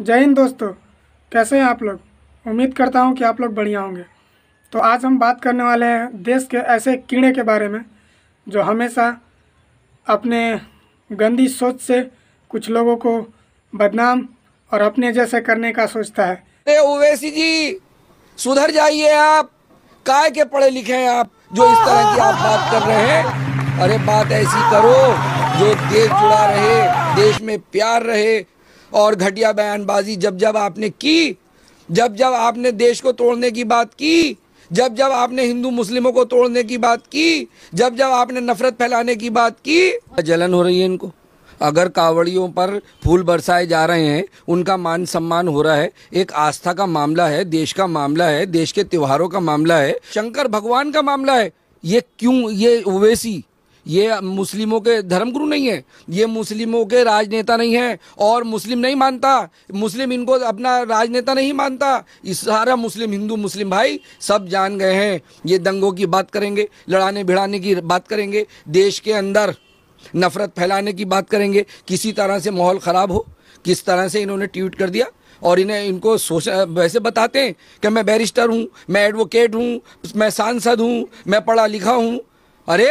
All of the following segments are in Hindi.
जय हिंद दोस्तों कैसे हैं आप लोग उम्मीद करता हूं कि आप लोग बढ़िया होंगे तो आज हम बात करने वाले हैं देश के ऐसे कीड़े के बारे में जो हमेशा अपने गंदी सोच से कुछ लोगों को बदनाम और अपने जैसे करने का सोचता है अरे ओवैसी जी सुधर जाइए आप काय के पढ़े लिखे हैं आप जो इस तरह की आप बात कर रहे हैं अरे बात ऐसी करो जो देश जुड़ा रहे देश में प्यार रहे और घटिया बयानबाजी जब जब आपने की जब जब आपने देश को तोड़ने की बात की जब जब आपने हिंदू मुस्लिमों को तोड़ने की बात की जब जब आपने नफरत फैलाने की बात की जलन हो रही है इनको अगर कावड़ियों पर फूल बरसाए जा रहे हैं उनका मान सम्मान हो रहा है एक आस्था का मामला है देश का मामला है देश के त्योहारों का मामला है शंकर भगवान का मामला है ये क्यों ये ओवैसी ये मुस्लिमों के धर्मगुरु नहीं है ये मुस्लिमों के राजनेता नहीं है और मुस्लिम नहीं मानता मुस्लिम इनको अपना राजनेता नहीं मानता इस सारा मुस्लिम हिंदू मुस्लिम भाई सब जान गए हैं ये दंगों की बात करेंगे लड़ाने भिड़ाने की बात करेंगे देश के अंदर नफरत फैलाने की बात करेंगे किसी तरह से माहौल ख़राब हो किस तरह से इन्होंने ट्वीट कर दिया और इन्हें इनको सोच वैसे बताते हैं कि मैं बैरिस्टर हूँ मैं एडवोकेट हूँ मैं सांसद हूँ मैं पढ़ा लिखा हूँ अरे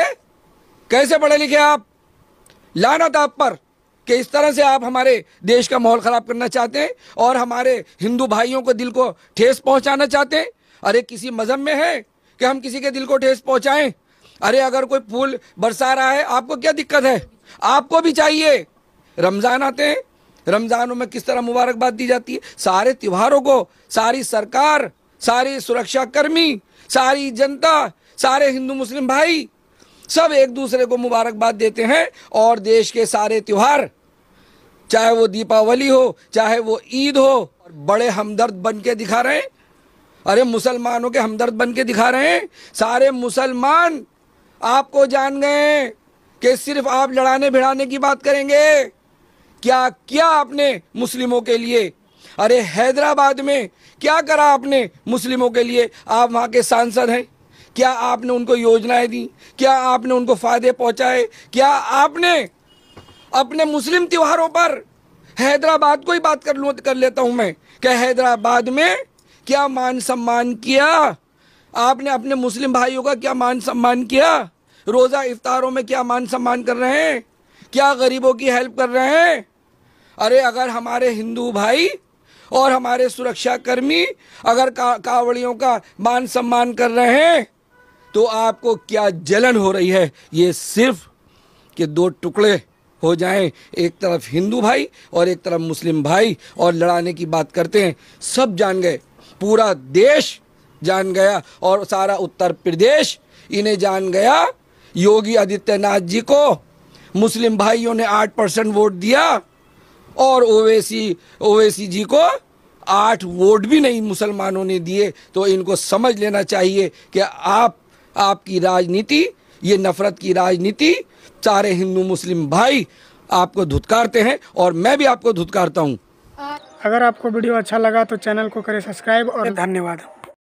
कैसे पढ़े लिखे आप था आप पर कि इस तरह से आप हमारे देश का माहौल ख़राब करना चाहते हैं और हमारे हिंदू भाइयों को दिल को ठेस पहुंचाना चाहते हैं अरे किसी मज़हब में है कि हम किसी के दिल को ठेस पहुंचाएं अरे अगर कोई फूल बरसा रहा है आपको क्या दिक्कत है आपको भी चाहिए रमज़ान आते हैं रमज़ानों में किस तरह मुबारकबाद दी जाती है सारे त्योहारों को सारी सरकार सारी सुरक्षाकर्मी सारी जनता सारे हिंदू मुस्लिम भाई सब एक दूसरे को मुबारकबाद देते हैं और देश के सारे त्यौहार चाहे वो दीपावली हो चाहे वो ईद हो और बड़े हमदर्द बन के दिखा रहे हैं अरे मुसलमानों के हमदर्द बन के दिखा रहे हैं सारे मुसलमान आपको जान गए कि सिर्फ आप लड़ाने भिड़ाने की बात करेंगे क्या क्या आपने मुस्लिमों के लिए अरे हैदराबाद में क्या करा आपने मुस्लिमों के लिए आप वहां के सांसद हैं क्या आपने उनको योजनाएं दी क्या आपने उनको फायदे पहुंचाए क्या आपने अपने मुस्लिम त्योहारों पर हैदराबाद को ही बात कर लू कर लेता हूं मैं क्या हैदराबाद में क्या मान सम्मान किया आपने अपने मुस्लिम भाइयों का क्या मान सम्मान किया रोजा इफ्तारों में क्या मान सम्मान कर रहे हैं क्या गरीबों की हेल्प कर रहे हैं अरे अगर हमारे हिंदू भाई और हमारे सुरक्षाकर्मी अगर का, कावड़ियों का मान सम्मान कर रहे हैं तो आपको क्या जलन हो रही है ये सिर्फ के दो टुकड़े हो जाएं एक तरफ हिंदू भाई और एक तरफ मुस्लिम भाई और लड़ाने की बात करते हैं सब जान गए पूरा देश जान गया और सारा उत्तर प्रदेश इन्हें जान गया योगी आदित्यनाथ जी को मुस्लिम भाइयों ने आठ परसेंट वोट दिया और ओवैसी ओवैसी जी को आठ वोट भी नहीं मुसलमानों ने दिए तो इनको समझ लेना चाहिए कि आप आपकी राजनीति ये नफरत की राजनीति सारे हिंदू मुस्लिम भाई आपको धुतकारते हैं और मैं भी आपको धुतकारता हूँ अगर आपको वीडियो अच्छा लगा तो चैनल को करें सब्सक्राइब और धन्यवाद